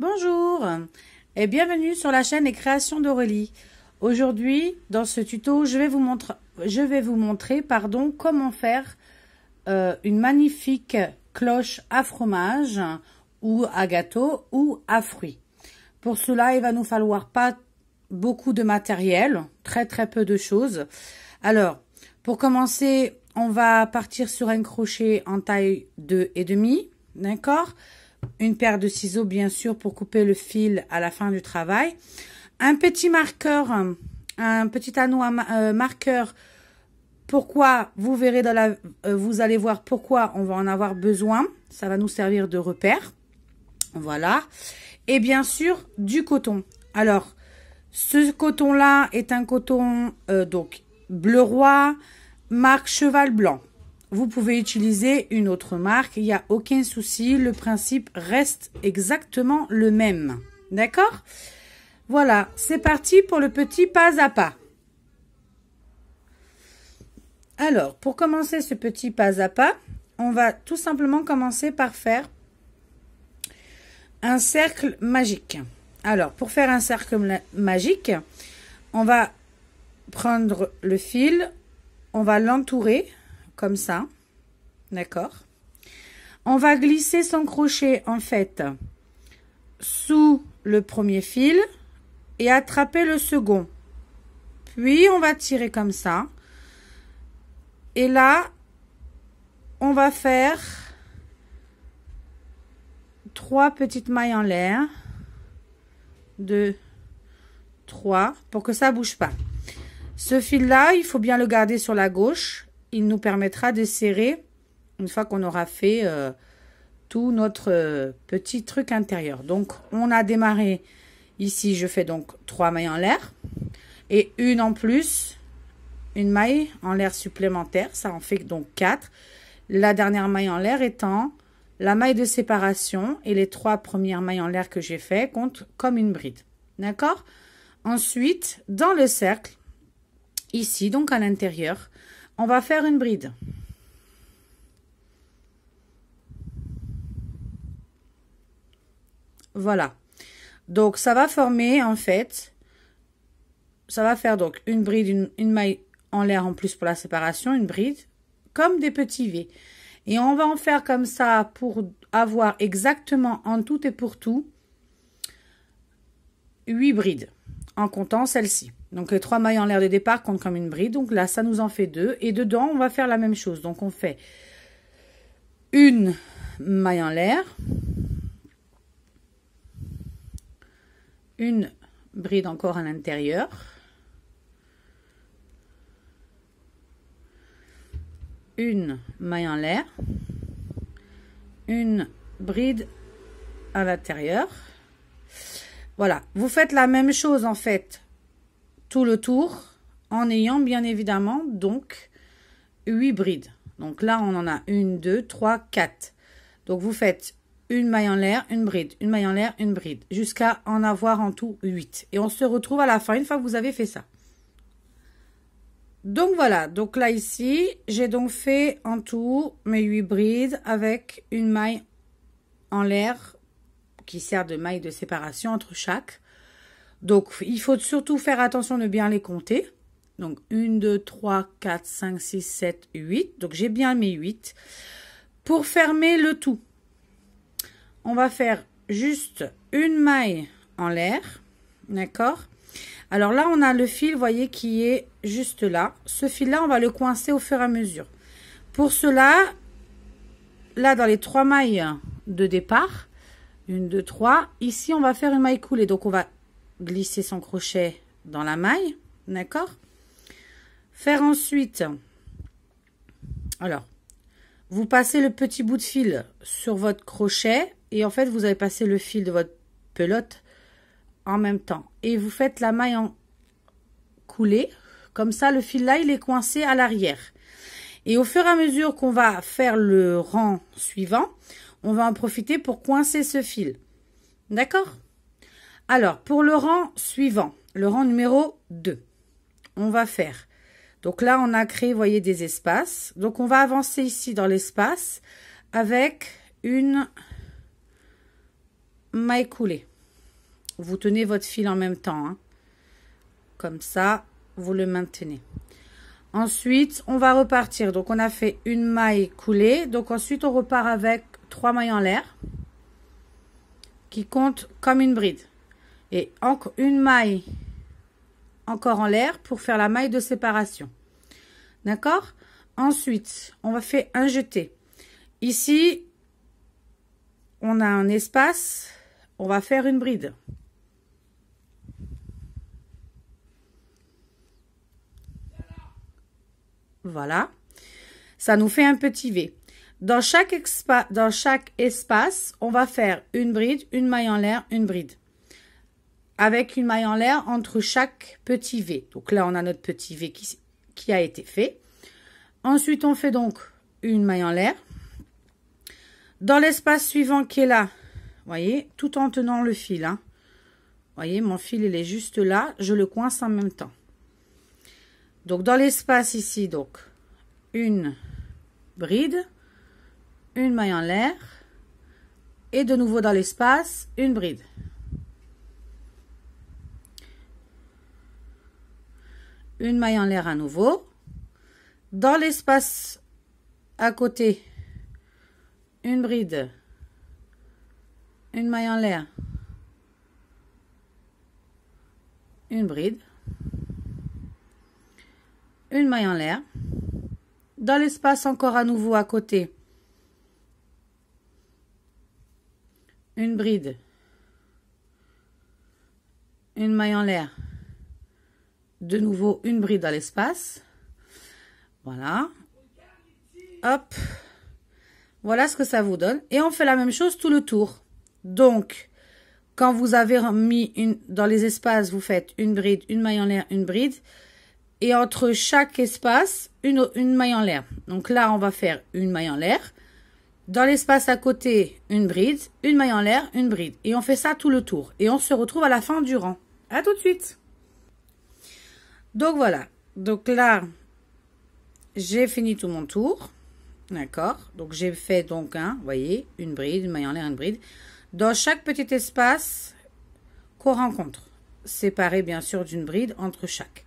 Bonjour et bienvenue sur la chaîne Les créations d'Aurélie. Aujourd'hui, dans ce tuto, je vais vous, montrer pardon, comment faire euh, une magnifique cloche à fromage ou à gâteau ou à fruits. Pour cela, il va nous falloir pas beaucoup de matériel, très très peu de choses. Alors, pour commencer, on va partir sur un crochet en taille et 2,5, d'accord une paire de ciseaux, bien sûr, pour couper le fil à la fin du travail. Un petit marqueur, un petit anneau à euh, marqueur. Pourquoi Vous verrez dans la... Euh, vous allez voir pourquoi on va en avoir besoin. Ça va nous servir de repère. Voilà. Et bien sûr, du coton. Alors, ce coton-là est un coton euh, donc bleu roi, marque cheval blanc. Vous pouvez utiliser une autre marque, il n'y a aucun souci, le principe reste exactement le même. D'accord Voilà, c'est parti pour le petit pas à pas. Alors, pour commencer ce petit pas à pas, on va tout simplement commencer par faire un cercle magique. Alors, pour faire un cercle magique, on va prendre le fil, on va l'entourer comme ça. D'accord On va glisser son crochet, en fait, sous le premier fil et attraper le second. Puis, on va tirer comme ça. Et là, on va faire trois petites mailles en l'air. Deux, trois, pour que ça bouge pas. Ce fil-là, il faut bien le garder sur la gauche il nous permettra de serrer une fois qu'on aura fait euh, tout notre euh, petit truc intérieur. Donc, on a démarré ici, je fais donc trois mailles en l'air et une en plus, une maille en l'air supplémentaire, ça en fait donc quatre. La dernière maille en l'air étant la maille de séparation et les trois premières mailles en l'air que j'ai fait comptent comme une bride. D'accord Ensuite, dans le cercle, ici, donc à l'intérieur, on va faire une bride. Voilà. Donc, ça va former, en fait, ça va faire donc une bride, une, maille en l'air en plus pour la séparation, une bride, comme des petits V. Et on va en faire comme ça pour avoir exactement en tout et pour tout 8 brides en comptant celle-ci. Donc les trois mailles en l'air de départ comptent comme une bride. Donc là, ça nous en fait deux. Et dedans, on va faire la même chose. Donc on fait une maille en l'air, une bride encore à l'intérieur, une maille en l'air, une bride à l'intérieur, voilà, vous faites la même chose en fait tout le tour en ayant bien évidemment donc huit brides. Donc là, on en a une, deux, trois, quatre. Donc vous faites une maille en l'air, une bride, une maille en l'air, une bride, jusqu'à en avoir en tout 8. Et on se retrouve à la fin, une fois que vous avez fait ça. Donc voilà, donc là ici, j'ai donc fait en tout mes 8 brides avec une maille en l'air qui sert de maille de séparation entre chaque. Donc, il faut surtout faire attention de bien les compter. Donc, une deux trois quatre 5, 6, 7, 8. Donc, j'ai bien mes 8. Pour fermer le tout, on va faire juste une maille en l'air. D'accord Alors là, on a le fil, vous voyez, qui est juste là. Ce fil-là, on va le coincer au fur et à mesure. Pour cela, là, dans les trois mailles de départ, une, deux, trois. Ici, on va faire une maille coulée. Donc, on va glisser son crochet dans la maille. D'accord Faire ensuite... Alors, vous passez le petit bout de fil sur votre crochet. Et en fait, vous avez passé le fil de votre pelote en même temps. Et vous faites la maille en coulée. Comme ça, le fil là, il est coincé à l'arrière. Et au fur et à mesure qu'on va faire le rang suivant, on va en profiter pour coincer ce fil. D'accord Alors, pour le rang suivant, le rang numéro 2, on va faire. Donc là, on a créé, vous voyez, des espaces. Donc, on va avancer ici dans l'espace avec une maille coulée. Vous tenez votre fil en même temps. Hein. Comme ça, vous le maintenez. Ensuite, on va repartir. Donc, on a fait une maille coulée. Donc, ensuite, on repart avec trois mailles en l'air qui compte comme une bride. Et encore une maille encore en l'air pour faire la maille de séparation. D'accord Ensuite, on va faire un jeté. Ici, on a un espace, on va faire une bride. Voilà. Ça nous fait un petit V. Dans chaque, espace, on va faire une bride, une maille en l'air, une bride. Avec une maille en l'air entre chaque petit V. Donc là, on a notre petit V qui, a été fait. Ensuite, on fait donc une maille en l'air. Dans l'espace suivant qui est là, vous voyez, tout en tenant le fil. Hein. Vous voyez, mon fil, il est juste là. Je le coince en même temps. Donc, dans l'espace ici, donc, une bride une maille en l'air et de nouveau dans l'espace, une bride. Une maille en l'air à nouveau. Dans l'espace à côté, une bride, une maille en l'air, une bride, une maille en l'air. Dans l'espace encore à nouveau à côté, une bride, une maille en l'air, de nouveau une bride dans l'espace, voilà, hop, voilà ce que ça vous donne, et on fait la même chose tout le tour, donc, quand vous avez mis une, dans les espaces, vous faites une bride, une maille en l'air, une bride, et entre chaque espace, une, une maille en l'air. Donc là, on va faire une maille en l'air, dans l'espace à côté, une bride, une maille en l'air, une bride. Et on fait ça tout le tour. Et on se retrouve à la fin du rang. À tout de suite. Donc voilà. Donc là, j'ai fini tout mon tour. D'accord Donc j'ai fait donc un, vous voyez, une bride, une maille en l'air, une bride. Dans chaque petit espace qu'on rencontre. Séparé bien sûr d'une bride entre chaque.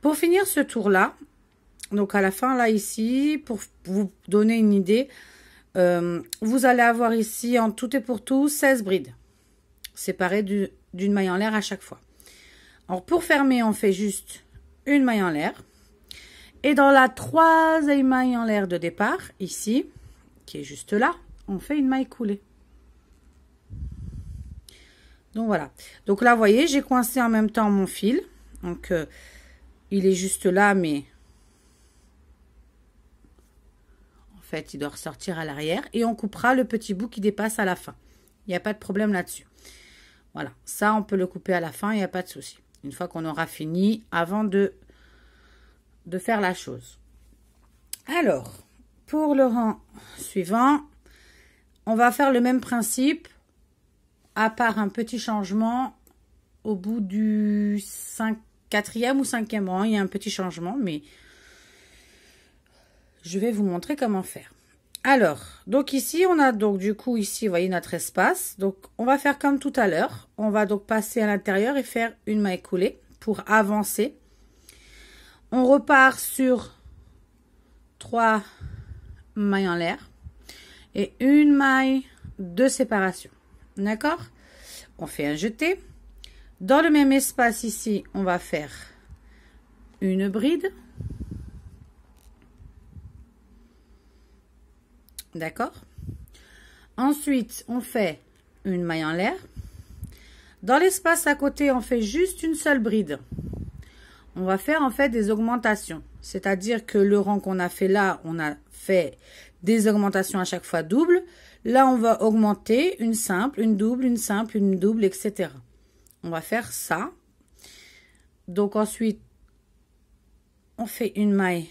Pour finir ce tour-là, donc à la fin là ici, pour vous donner une idée, euh, vous allez avoir ici en tout et pour tout 16 brides séparées d'une maille en l'air à chaque fois. Alors pour fermer, on fait juste une maille en l'air. Et dans la troisième maille en l'air de départ, ici, qui est juste là, on fait une maille coulée. Donc voilà. Donc là, vous voyez, j'ai coincé en même temps mon fil. Donc euh, il est juste là, mais Il doit ressortir à l'arrière et on coupera le petit bout qui dépasse à la fin. Il n'y a pas de problème là-dessus. Voilà, ça on peut le couper à la fin, il n'y a pas de souci. Une fois qu'on aura fini, avant de, de faire la chose. Alors, pour le rang suivant, on va faire le même principe, à part un petit changement au bout du 5, e ou 5e rang. Il y a un petit changement, mais je vais vous montrer comment faire. Alors, donc ici, on a donc du coup ici, vous voyez notre espace. Donc, on va faire comme tout à l'heure. On va donc passer à l'intérieur et faire une maille coulée pour avancer. On repart sur trois mailles en l'air et une maille de séparation. D'accord On fait un jeté. Dans le même espace ici, on va faire une bride. D'accord Ensuite, on fait une maille en l'air. Dans l'espace à côté, on fait juste une seule bride. On va faire en fait des augmentations. C'est-à-dire que le rang qu'on a fait là, on a fait des augmentations à chaque fois double Là, on va augmenter une simple, une double, une simple, une double, etc. On va faire ça. Donc ensuite, on fait une maille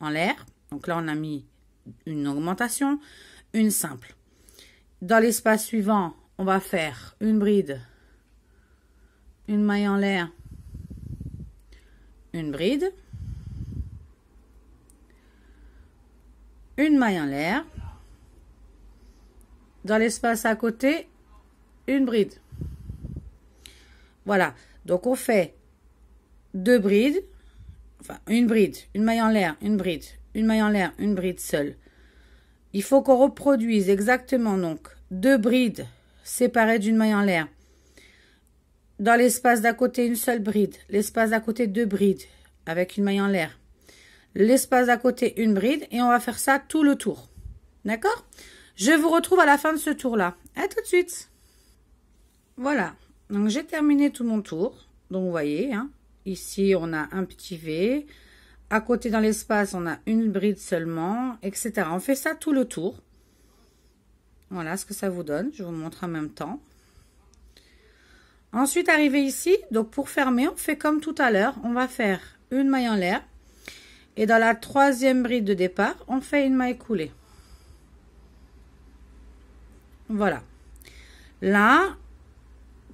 en l'air. Donc là, on a mis une augmentation, une simple. Dans l'espace suivant, on va faire une bride, une maille en l'air, une bride, une maille en l'air. Dans l'espace à côté, une bride. Voilà. Donc, on fait deux brides, enfin, une bride, une maille en l'air, une bride, une maille en l'air, une bride seule. Il faut qu'on reproduise exactement donc deux brides séparées d'une maille en l'air. Dans l'espace d'à côté, une seule bride. L'espace d'à côté, deux brides avec une maille en l'air. L'espace d'à côté, une bride. Et on va faire ça tout le tour. D'accord Je vous retrouve à la fin de ce tour-là. À tout de suite Voilà. Donc, j'ai terminé tout mon tour. Donc, vous voyez, hein, ici, on a un petit V. À côté, dans l'espace, on a une bride seulement, etc. On fait ça tout le tour. Voilà ce que ça vous donne. Je vous montre en même temps. Ensuite, arrivé ici, donc pour fermer, on fait comme tout à l'heure. On va faire une maille en l'air. Et dans la troisième bride de départ, on fait une maille coulée. Voilà. Là,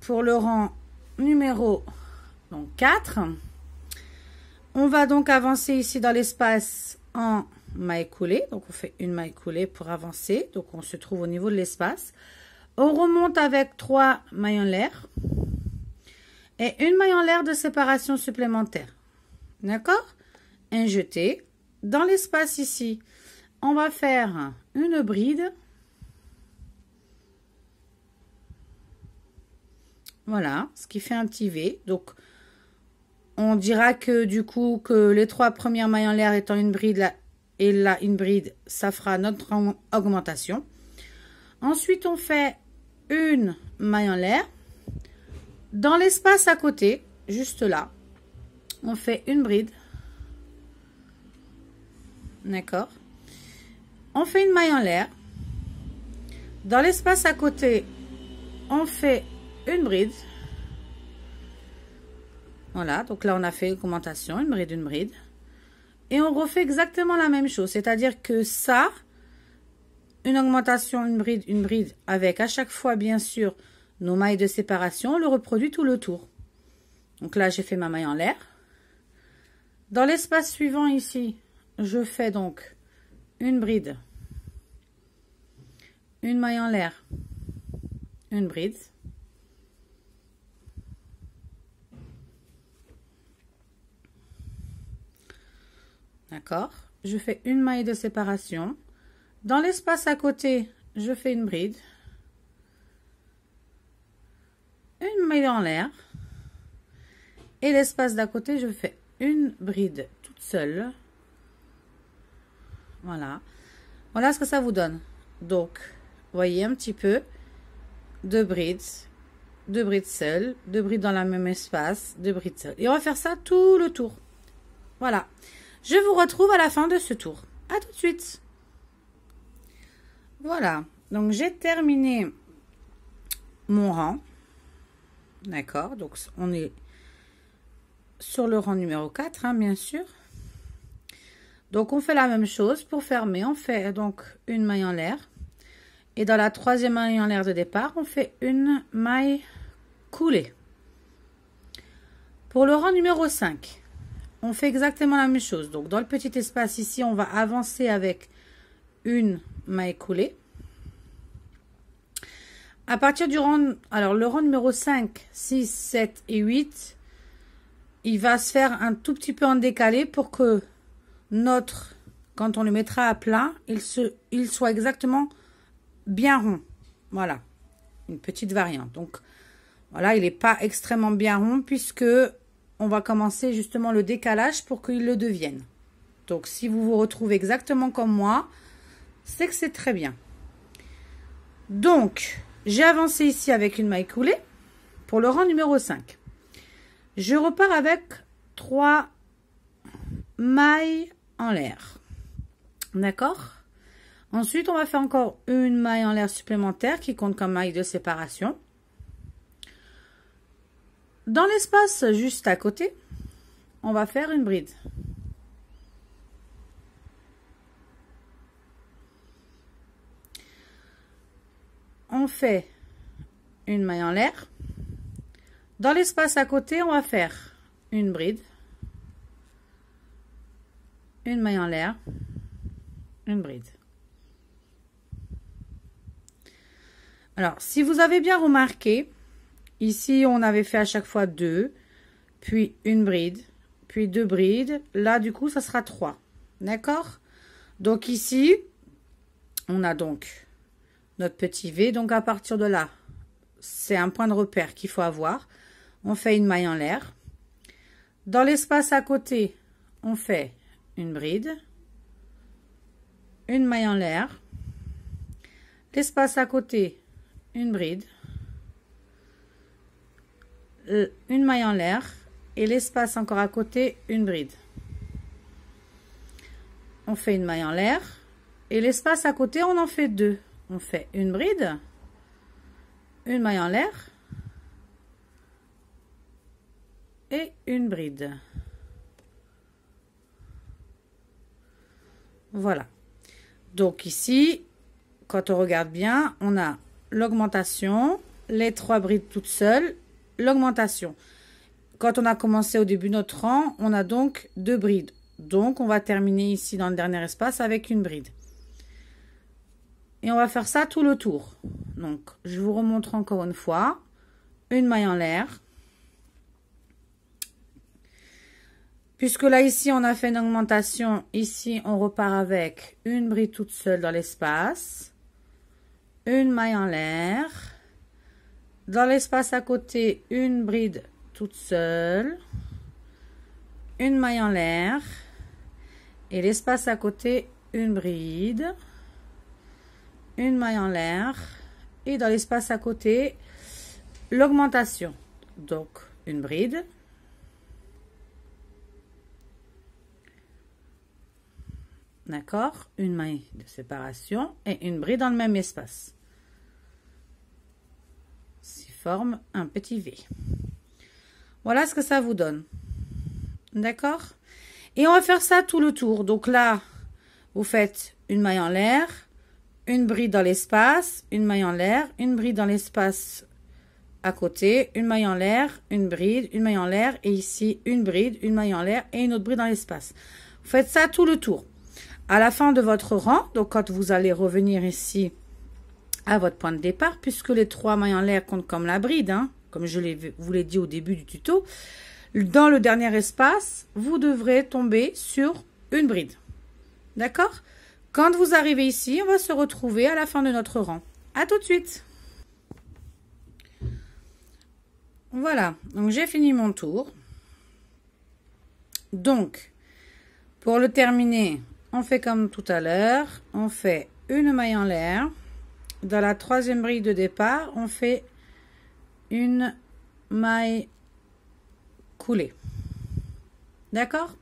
pour le rang numéro donc 4, on va donc avancer ici dans l'espace en maille coulée. Donc, on fait une maille coulée pour avancer. Donc, on se trouve au niveau de l'espace. On remonte avec trois mailles en l'air. Et une maille en l'air de séparation supplémentaire. D'accord Un jeté. Dans l'espace ici, on va faire une bride. Voilà, ce qui fait un petit V. Donc, on dira que du coup que les trois premières mailles en l'air étant une bride et là une bride, ça fera notre augmentation. Ensuite, on fait une maille en l'air. Dans l'espace à côté, juste là, on fait une bride. D'accord On fait une maille en l'air. Dans l'espace à côté, on fait une bride. Voilà, donc là on a fait une augmentation, une bride, une bride. Et on refait exactement la même chose, c'est-à-dire que ça, une augmentation, une bride, une bride, avec à chaque fois bien sûr nos mailles de séparation, on le reproduit tout le tour. Donc là j'ai fait ma maille en l'air. Dans l'espace suivant ici, je fais donc une bride, une maille en l'air, une bride, D'accord Je fais une maille de séparation. Dans l'espace à côté, je fais une bride. Une maille en l'air. Et l'espace d'à côté, je fais une bride toute seule. Voilà. Voilà ce que ça vous donne. Donc, voyez un petit peu. Deux brides. Deux brides seules. Deux brides dans le même espace. Deux brides seules. Et on va faire ça tout le tour. Voilà. Je vous retrouve à la fin de ce tour. à tout de suite. Voilà, donc j'ai terminé mon rang. D'accord, donc on est sur le rang numéro 4, hein, bien sûr. Donc on fait la même chose pour fermer, on fait donc une maille en l'air. Et dans la troisième maille en l'air de départ, on fait une maille coulée. Pour le rang numéro 5, on fait exactement la même chose. Donc, dans le petit espace ici, on va avancer avec une maille coulée. À partir du rang, alors le rang numéro 5, 6, 7 et 8, il va se faire un tout petit peu en décalé pour que notre, quand on le mettra à plat, il, se, il soit exactement bien rond. Voilà, une petite variante. Donc, voilà, il n'est pas extrêmement bien rond puisque on va commencer justement le décalage pour qu'il le devienne. Donc si vous vous retrouvez exactement comme moi, c'est que c'est très bien. Donc, j'ai avancé ici avec une maille coulée pour le rang numéro 5. Je repars avec trois mailles en l'air. D'accord Ensuite, on va faire encore une maille en l'air supplémentaire qui compte comme maille de séparation. Dans l'espace juste à côté, on va faire une bride. On fait une maille en l'air. Dans l'espace à côté, on va faire une bride, une maille en l'air, une bride. Alors, si vous avez bien remarqué, Ici, on avait fait à chaque fois deux, puis une bride, puis deux brides. Là, du coup, ça sera trois. D'accord Donc ici, on a donc notre petit V. Donc à partir de là, c'est un point de repère qu'il faut avoir. On fait une maille en l'air. Dans l'espace à côté, on fait une bride, une maille en l'air. L'espace à côté, une bride, euh, une maille en l'air et l'espace encore à côté, une bride. On fait une maille en l'air et l'espace à côté, on en fait deux. On fait une bride, une maille en l'air et une bride. Voilà. Donc ici, quand on regarde bien, on a l'augmentation, les trois brides toutes seules l'augmentation. Quand on a commencé au début notre rang, on a donc deux brides. Donc, on va terminer ici dans le dernier espace avec une bride. Et on va faire ça tout le tour. Donc, je vous remontre encore une fois. Une maille en l'air. Puisque là, ici, on a fait une augmentation. Ici, on repart avec une bride toute seule dans l'espace. Une maille en l'air. Dans l'espace à côté, une bride toute seule, une maille en l'air, et l'espace à côté, une bride, une maille en l'air, et dans l'espace à côté, l'augmentation. Donc, une bride, d'accord, une maille de séparation et une bride dans le même espace forme un petit V. Voilà ce que ça vous donne. D'accord Et on va faire ça tout le tour. Donc là, vous faites une maille en l'air, une bride dans l'espace, une maille en l'air, une bride dans l'espace à côté, une maille en l'air, une bride, une maille en l'air, et ici une bride, une maille en l'air et une autre bride dans l'espace. Vous faites ça tout le tour. À la fin de votre rang, donc quand vous allez revenir ici à votre point de départ, puisque les trois mailles en l'air comptent comme la bride, hein. comme je vous l'ai dit au début du tuto, dans le dernier espace, vous devrez tomber sur une bride. D'accord Quand vous arrivez ici, on va se retrouver à la fin de notre rang. À tout de suite Voilà, donc j'ai fini mon tour. Donc, pour le terminer, on fait comme tout à l'heure, on fait une maille en l'air dans la troisième bride de départ, on fait une maille coulée. D'accord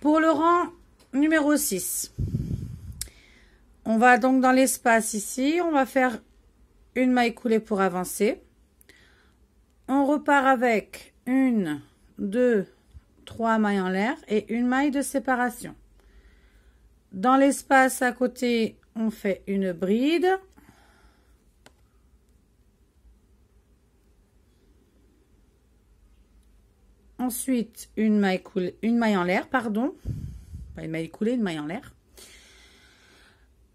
Pour le rang numéro 6, on va donc dans l'espace ici, on va faire une maille coulée pour avancer. On repart avec une, deux, trois mailles en l'air et une maille de séparation. Dans l'espace à côté, on fait une bride. Ensuite, une maille, coulée, une maille en l'air, pardon. Pas une maille coulée, une maille en l'air.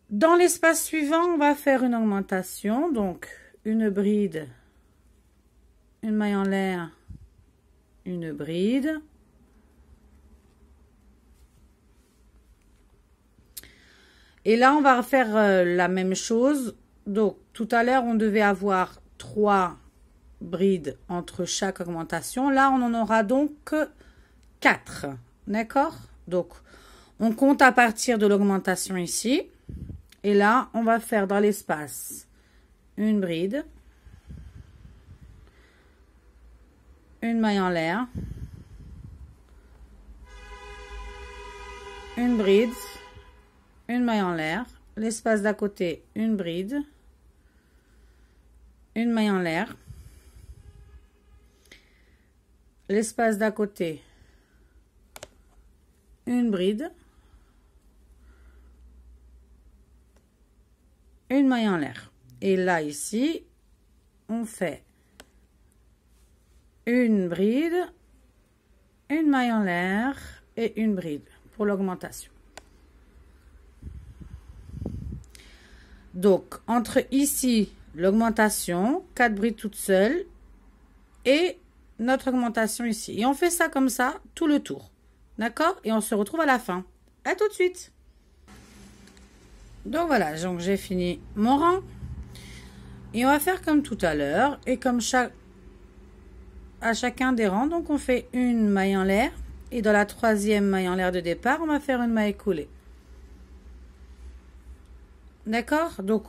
Dans l'espace suivant, on va faire une augmentation. Donc, une bride, une maille en l'air, une bride. Et là, on va refaire euh, la même chose. Donc, tout à l'heure, on devait avoir trois bride entre chaque augmentation. Là, on en aura donc 4. D'accord Donc, on compte à partir de l'augmentation ici. Et là, on va faire dans l'espace une bride, une maille en l'air, une bride, une maille en l'air, l'espace d'à côté, une bride, une maille en l'air, l'espace d'à côté, une bride, une maille en l'air. Et là, ici, on fait une bride, une maille en l'air et une bride pour l'augmentation. Donc, entre ici, l'augmentation, quatre brides toutes seules et notre augmentation ici. Et on fait ça comme ça, tout le tour. D'accord Et on se retrouve à la fin. À tout de suite Donc voilà, donc j'ai fini mon rang. Et on va faire comme tout à l'heure. Et comme chaque, à chacun des rangs, donc on fait une maille en l'air. Et dans la troisième maille en l'air de départ, on va faire une maille coulée. D'accord Donc,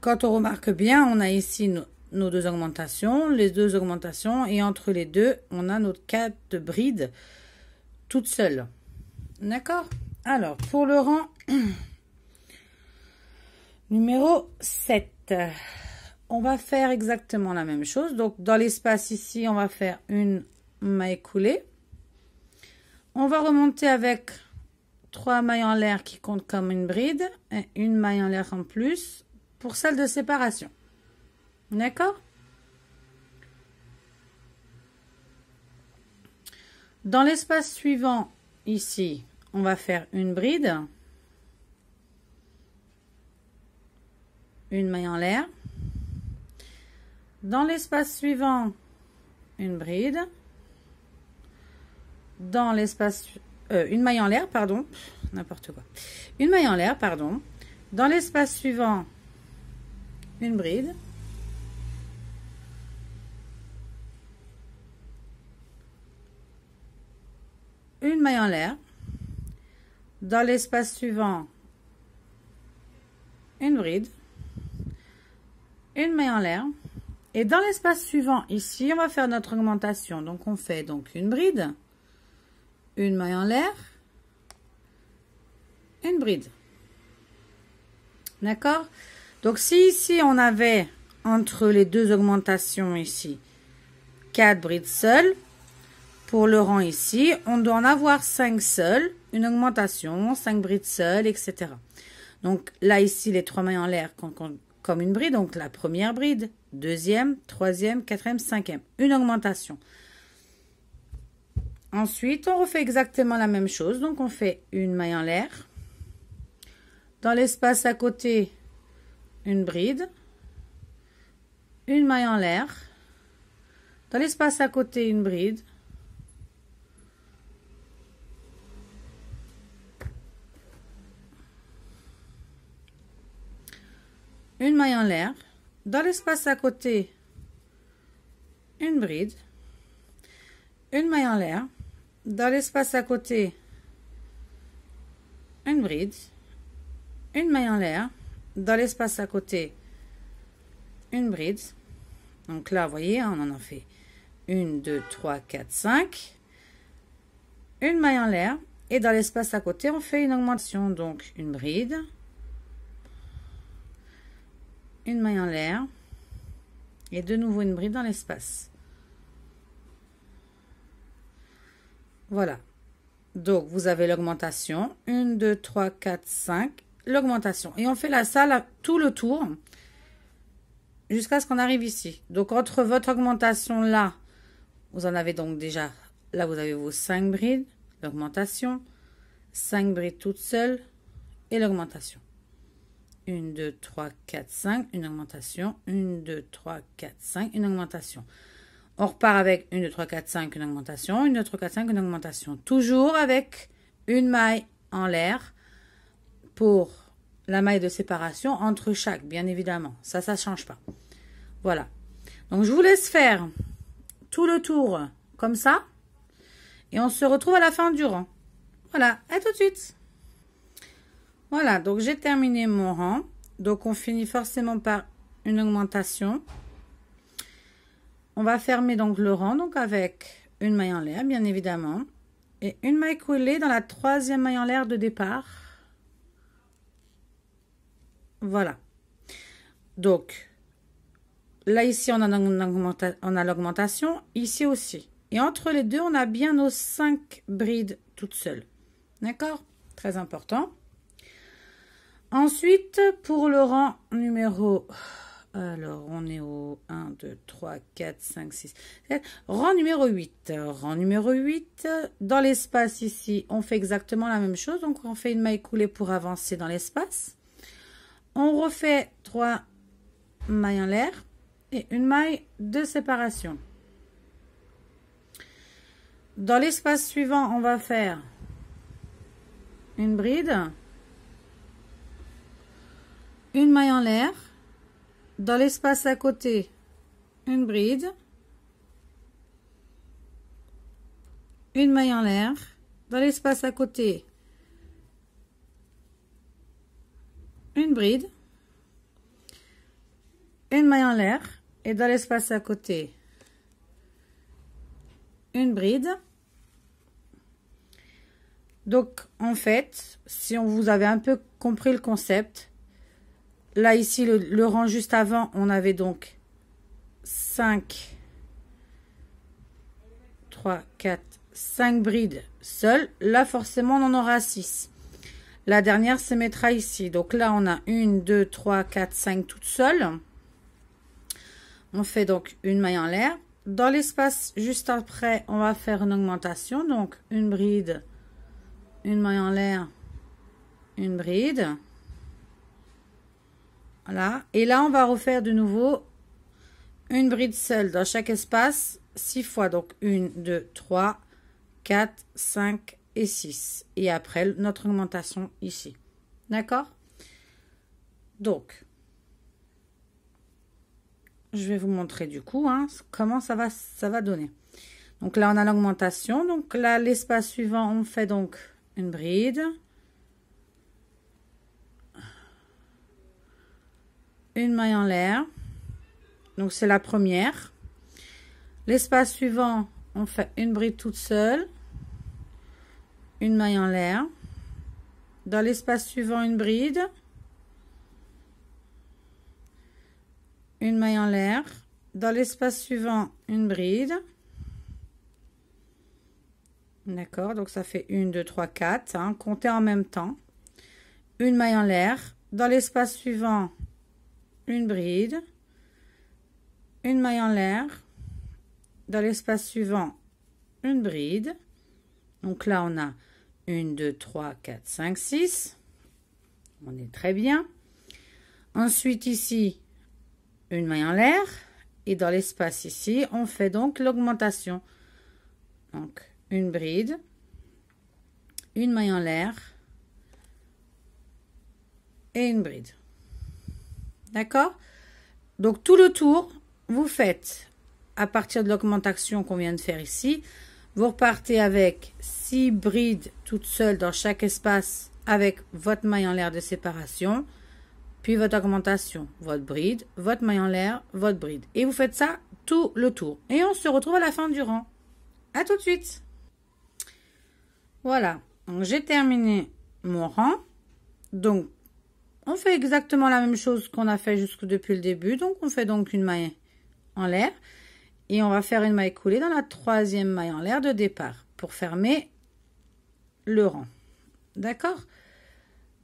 quand on remarque bien, on a ici nos deux augmentations, les deux augmentations, et entre les deux, on a notre quatre brides toutes seules. D'accord Alors, pour le rang numéro 7, on va faire exactement la même chose. Donc, dans l'espace ici, on va faire une maille coulée. On va remonter avec trois mailles en l'air qui comptent comme une bride, et une maille en l'air en plus pour celle de séparation. D'accord Dans l'espace suivant, ici, on va faire une bride. Une maille en l'air. Dans l'espace suivant, une bride. Dans l'espace... Euh, une maille en l'air, pardon. N'importe quoi. Une maille en l'air, pardon. Dans l'espace suivant, une bride. une maille en l'air. Dans l'espace suivant, une bride, une maille en l'air. Et dans l'espace suivant, ici, on va faire notre augmentation. Donc, on fait donc une bride, une maille en l'air, une bride. D'accord Donc, si ici, on avait entre les deux augmentations ici, quatre brides seules, pour le rang ici, on doit en avoir cinq seuls, une augmentation, cinq brides seuls, etc. Donc là, ici, les trois mailles en l'air comme une bride. Donc la première bride, deuxième, troisième, quatrième, cinquième. Une augmentation. Ensuite, on refait exactement la même chose. Donc on fait une maille en l'air. Dans l'espace à côté, une bride. Une maille en l'air. Dans l'espace à côté, une bride. l'air. Dans l'espace à côté, une bride, une maille en l'air. Dans l'espace à côté, une bride, une maille en l'air. Dans l'espace à côté, une bride. Donc là, vous voyez, on en a fait une deux trois quatre cinq Une maille en l'air. Et dans l'espace à côté, on fait une augmentation. Donc, une bride, une maille en l'air et de nouveau une bride dans l'espace. Voilà. Donc, vous avez l'augmentation. une deux trois quatre cinq L'augmentation. Et on fait la salle tout le tour jusqu'à ce qu'on arrive ici. Donc, entre votre augmentation là, vous en avez donc déjà, là, vous avez vos cinq brides, l'augmentation, cinq brides toutes seules et l'augmentation. 1, 2, 3, 4, 5, une augmentation, 1, 2, 3, 4, 5, une augmentation. On repart avec 1, 2, 3, 4, 5, une augmentation, 1, 2, 3, 4, 5, une augmentation. Toujours avec une maille en l'air pour la maille de séparation entre chaque, bien évidemment. Ça, ça ne change pas. Voilà. Donc, je vous laisse faire tout le tour comme ça. Et on se retrouve à la fin du rang. Voilà, à tout de suite voilà, donc j'ai terminé mon rang. Donc on finit forcément par une augmentation. On va fermer donc le rang donc avec une maille en l'air bien évidemment et une maille coulée dans la troisième maille en l'air de départ. Voilà. Donc là ici on a, on a l'augmentation, ici aussi. Et entre les deux on a bien nos cinq brides toutes seules. D'accord Très important. Ensuite, pour le rang numéro... Alors, on est au 1, 2, 3, 4, 5, 6, 7. Rang numéro 8. Rang numéro 8. Dans l'espace ici, on fait exactement la même chose. Donc, on fait une maille coulée pour avancer dans l'espace. On refait 3 mailles en l'air et une maille de séparation. Dans l'espace suivant, on va faire une bride une maille en l'air, dans l'espace à côté, une bride, une maille en l'air, dans l'espace à côté, une bride, une maille en l'air, et dans l'espace à côté, une bride. Donc, en fait, si on vous avait un peu compris le concept, Là, ici, le, rang juste avant, on avait donc 5, 3, 4, 5 brides seules. Là, forcément, on en aura 6. La dernière se mettra ici. Donc là, on a 1, 2, 3, 4, 5 toutes seules. On fait donc une maille en l'air. Dans l'espace juste après, on va faire une augmentation. Donc, une bride, une maille en l'air, une bride. Et là, on va refaire de nouveau une bride seule dans chaque espace. 6 fois. Donc, une 2, 3, 4, 5 et 6. Et après, notre augmentation ici. D'accord Donc, je vais vous montrer du coup hein, comment ça va, ça va donner. Donc là, on a l'augmentation. Donc là, l'espace suivant, on fait donc une bride. une maille en l'air. Donc, c'est la première. L'espace suivant, on fait une bride toute seule. Une maille en l'air. Dans l'espace suivant, une bride. Une maille en l'air. Dans l'espace suivant, une bride. D'accord, donc ça fait une deux trois quatre hein, Comptez en même temps. Une maille en l'air. Dans l'espace suivant, une bride, une maille en l'air, dans l'espace suivant, une bride. Donc là, on a une deux trois quatre cinq six On est très bien. Ensuite, ici, une maille en l'air. Et dans l'espace ici, on fait donc l'augmentation. Donc, une bride, une maille en l'air et une bride. D'accord Donc tout le tour, vous faites à partir de l'augmentation qu'on vient de faire ici. Vous repartez avec six brides toutes seules dans chaque espace avec votre maille en l'air de séparation, puis votre augmentation, votre bride, votre maille en l'air, votre bride. Et vous faites ça tout le tour. Et on se retrouve à la fin du rang. À tout de suite. Voilà, j'ai terminé mon rang. Donc on fait exactement la même chose qu'on a fait jusque depuis le début. Donc, on fait donc une maille en l'air. Et on va faire une maille coulée dans la troisième maille en l'air de départ pour fermer le rang. D'accord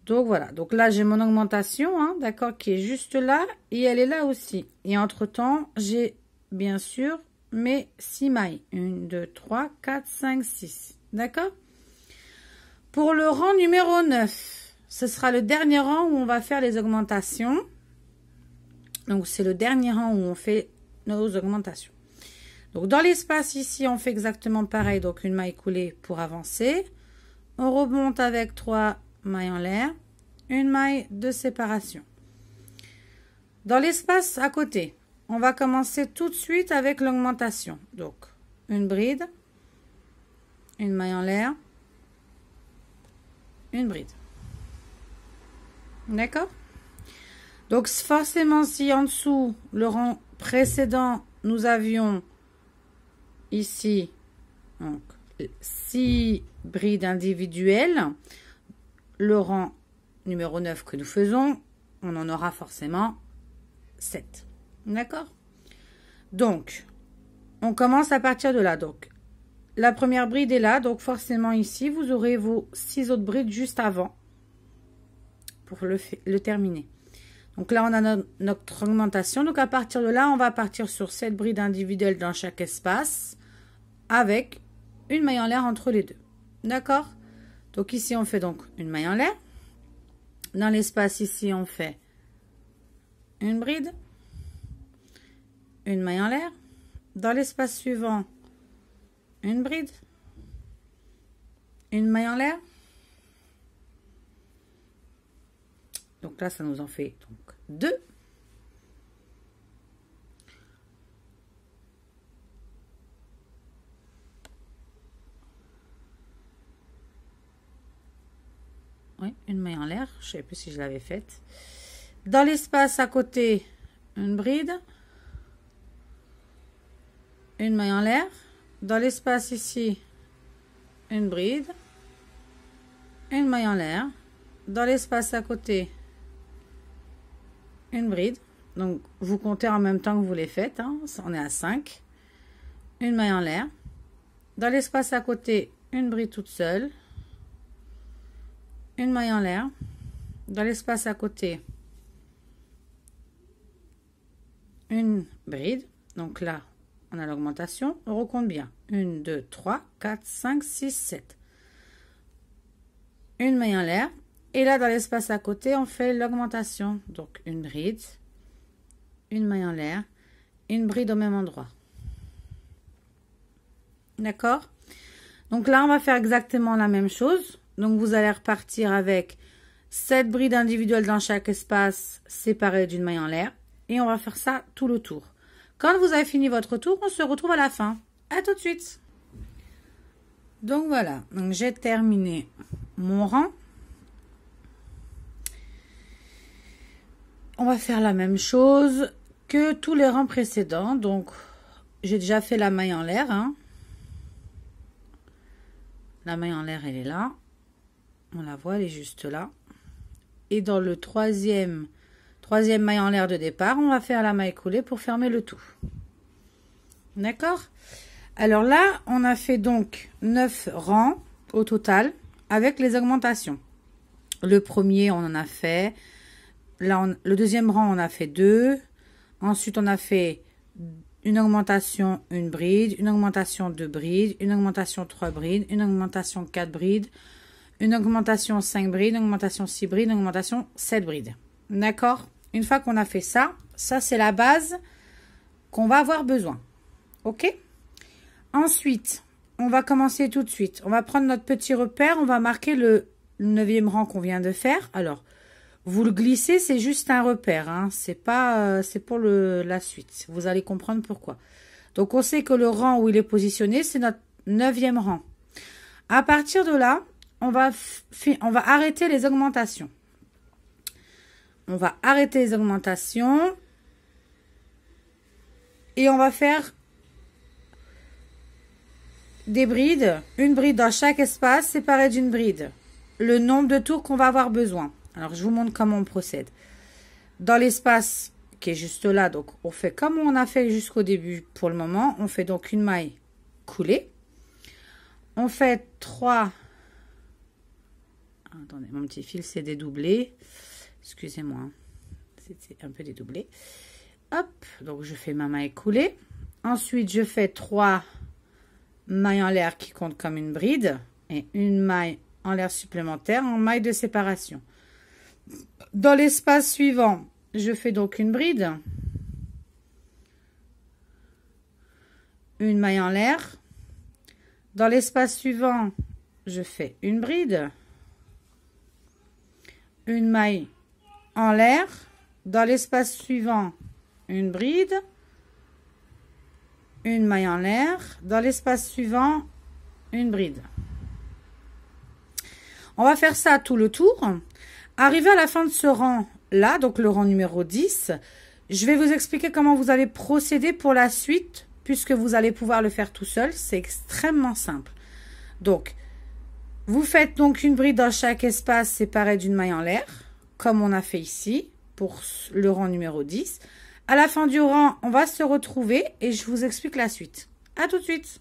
Donc, voilà. Donc là, j'ai mon augmentation, hein, d'accord, qui est juste là. Et elle est là aussi. Et entre-temps, j'ai bien sûr mes six mailles. une deux trois quatre cinq six D'accord Pour le rang numéro 9, ce sera le dernier rang où on va faire les augmentations. Donc, c'est le dernier rang où on fait nos augmentations. Donc, dans l'espace ici, on fait exactement pareil. Donc, une maille coulée pour avancer. On remonte avec trois mailles en l'air. Une maille de séparation. Dans l'espace à côté, on va commencer tout de suite avec l'augmentation. Donc, une bride, une maille en l'air, une bride. D'accord Donc, forcément, si en dessous, le rang précédent, nous avions ici, six brides individuelles, le rang numéro 9 que nous faisons, on en aura forcément 7. D'accord Donc, on commence à partir de là. Donc, la première bride est là, donc forcément ici, vous aurez vos six autres brides juste avant pour le, le terminer. Donc là, on a notre augmentation. Donc à partir de là, on va partir sur cette brides individuelles dans chaque espace avec une maille en l'air entre les deux. D'accord Donc ici, on fait donc une maille en l'air. Dans l'espace ici, on fait une bride, une maille en l'air. Dans l'espace suivant, une bride, une maille en l'air. Donc là, ça nous en fait donc deux. Oui, une maille en l'air. Je sais plus si je l'avais faite. Dans l'espace à côté, une bride. Une maille en l'air. Dans l'espace ici, une bride. Une maille en l'air. Dans l'espace à côté, une bride. Donc, vous comptez en même temps que vous les faites. Hein. On est à 5. Une maille en l'air. Dans l'espace à côté, une bride toute seule. Une maille en l'air. Dans l'espace à côté, une bride. Donc là, on a l'augmentation. On recompte bien. 1, 2, 3, 4, 5, 6, 7. Une maille en l'air. Et là, dans l'espace à côté, on fait l'augmentation. Donc, une bride, une maille en l'air, une bride au même endroit. D'accord Donc là, on va faire exactement la même chose. Donc, vous allez repartir avec sept brides individuelles dans chaque espace, séparées d'une maille en l'air. Et on va faire ça tout le tour. Quand vous avez fini votre tour, on se retrouve à la fin. À tout de suite Donc, voilà. Donc, j'ai terminé mon rang. On va faire la même chose que tous les rangs précédents. Donc, j'ai déjà fait la maille en l'air. Hein. La maille en l'air, elle est là. On la voit, elle est juste là. Et dans le troisième, troisième maille en l'air de départ, on va faire la maille coulée pour fermer le tout. D'accord Alors là, on a fait donc 9 rangs au total avec les augmentations. Le premier, on en a fait le deuxième rang, on a fait deux Ensuite, on a fait une augmentation, une bride, une augmentation, deux brides, une augmentation, trois brides, une augmentation, quatre brides, une augmentation, cinq brides, une augmentation, six brides, une augmentation, sept brides. D'accord Une fois qu'on a fait ça, ça c'est la base qu'on va avoir besoin. Ok Ensuite, on va commencer tout de suite. On va prendre notre petit repère, on va marquer le neuvième rang qu'on vient de faire. Alors, vous le glissez, c'est juste un repère. Hein. C'est pas, euh, c'est pour le, la suite. Vous allez comprendre pourquoi. Donc, on sait que le rang où il est positionné, c'est notre neuvième rang. À partir de là, on va, on va arrêter les augmentations. On va arrêter les augmentations. Et on va faire des brides. Une bride dans chaque espace séparée d'une bride. Le nombre de tours qu'on va avoir besoin. Alors, je vous montre comment on procède. Dans l'espace qui est juste là, donc on fait comme on a fait jusqu'au début pour le moment. On fait donc une maille coulée. On fait trois. Ah, attendez, mon petit fil s'est dédoublé. Excusez-moi, hein. c'était un peu dédoublé. Hop, donc je fais ma maille coulée. Ensuite, je fais trois mailles en l'air qui comptent comme une bride et une maille en l'air supplémentaire en maille de séparation. Dans l'espace suivant, je fais donc une bride. Une maille en l'air. Dans l'espace suivant, je fais une bride. Une maille en l'air. Dans l'espace suivant, une bride. Une maille en l'air. Dans l'espace suivant, une bride. On va faire ça tout le tour. Arrivé à la fin de ce rang là, donc le rang numéro 10, je vais vous expliquer comment vous allez procéder pour la suite puisque vous allez pouvoir le faire tout seul. C'est extrêmement simple. Donc, vous faites donc une bride dans chaque espace séparé d'une maille en l'air comme on a fait ici pour le rang numéro 10. À la fin du rang, on va se retrouver et je vous explique la suite. À tout de suite.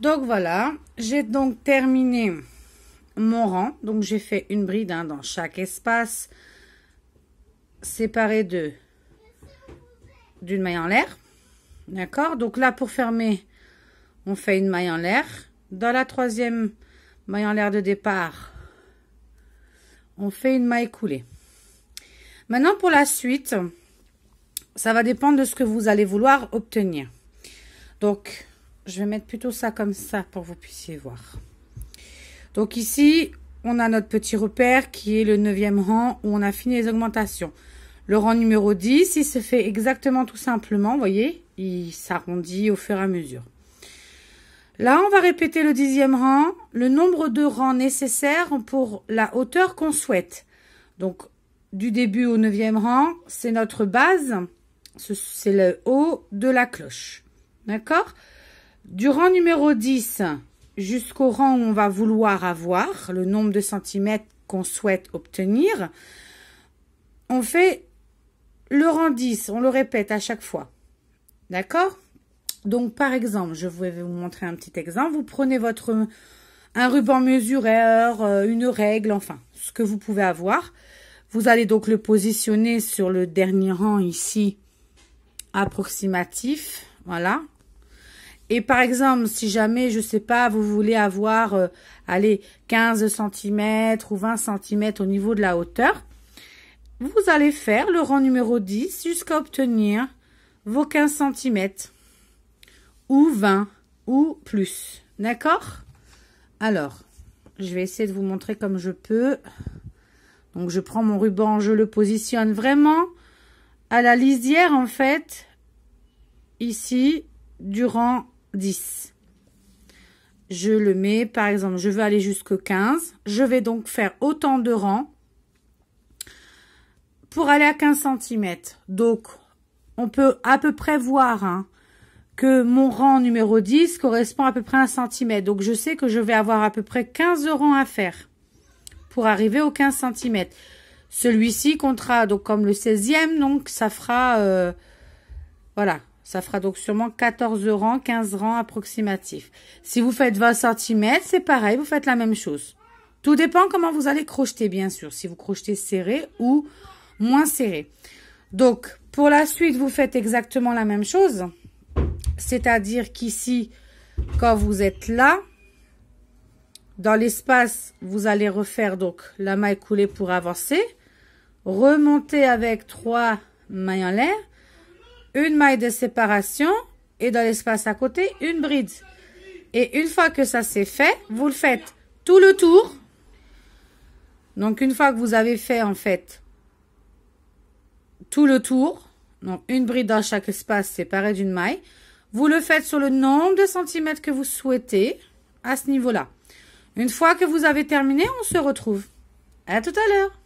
Donc voilà, j'ai donc terminé mon rang. Donc, j'ai fait une bride hein, dans chaque espace, séparé de d'une maille en l'air. D'accord Donc là, pour fermer, on fait une maille en l'air. Dans la troisième maille en l'air de départ, on fait une maille coulée. Maintenant, pour la suite, ça va dépendre de ce que vous allez vouloir obtenir. Donc, je vais mettre plutôt ça comme ça pour vous puissiez voir. Donc ici, on a notre petit repère qui est le neuvième rang où on a fini les augmentations. Le rang numéro 10, il se fait exactement tout simplement, vous voyez, il s'arrondit au fur et à mesure. Là, on va répéter le dixième rang, le nombre de rangs nécessaires pour la hauteur qu'on souhaite. Donc, du début au neuvième rang, c'est notre base, c'est le haut de la cloche. D'accord Du rang numéro 10, jusqu'au rang où on va vouloir avoir, le nombre de centimètres qu'on souhaite obtenir, on fait le rang 10, on le répète à chaque fois. D'accord Donc, par exemple, je vais vous montrer un petit exemple. Vous prenez votre un ruban mesureur, euh, une règle, enfin, ce que vous pouvez avoir. Vous allez donc le positionner sur le dernier rang ici, approximatif. Voilà, et par exemple, si jamais, je sais pas, vous voulez avoir, euh, allez, 15 cm ou 20 cm au niveau de la hauteur, vous allez faire le rang numéro 10 jusqu'à obtenir vos 15 cm ou 20 ou plus. D'accord Alors, je vais essayer de vous montrer comme je peux. Donc, je prends mon ruban, je le positionne vraiment à la lisière, en fait, ici, durant rang 10. Je le mets, par exemple, je veux aller jusque 15. Je vais donc faire autant de rangs pour aller à 15 cm. Donc, on peut à peu près voir hein, que mon rang numéro 10 correspond à peu près à 1 cm. Donc, je sais que je vais avoir à peu près 15 rangs à faire pour arriver aux 15 cm. Celui-ci comptera donc comme le 16e, donc ça fera... Euh, voilà, ça fera donc sûrement 14 rangs, 15 rangs approximatifs. Si vous faites 20 cm, c'est pareil, vous faites la même chose. Tout dépend comment vous allez crocheter, bien sûr. Si vous crochetez serré ou moins serré. Donc, pour la suite, vous faites exactement la même chose. C'est-à-dire qu'ici, quand vous êtes là, dans l'espace, vous allez refaire donc la maille coulée pour avancer. Remonter avec trois mailles en l'air une maille de séparation et dans l'espace à côté, une bride. Et une fois que ça c'est fait, vous le faites tout le tour. Donc une fois que vous avez fait en fait tout le tour, donc une bride dans chaque espace séparé d'une maille, vous le faites sur le nombre de centimètres que vous souhaitez à ce niveau-là. Une fois que vous avez terminé, on se retrouve. À tout à l'heure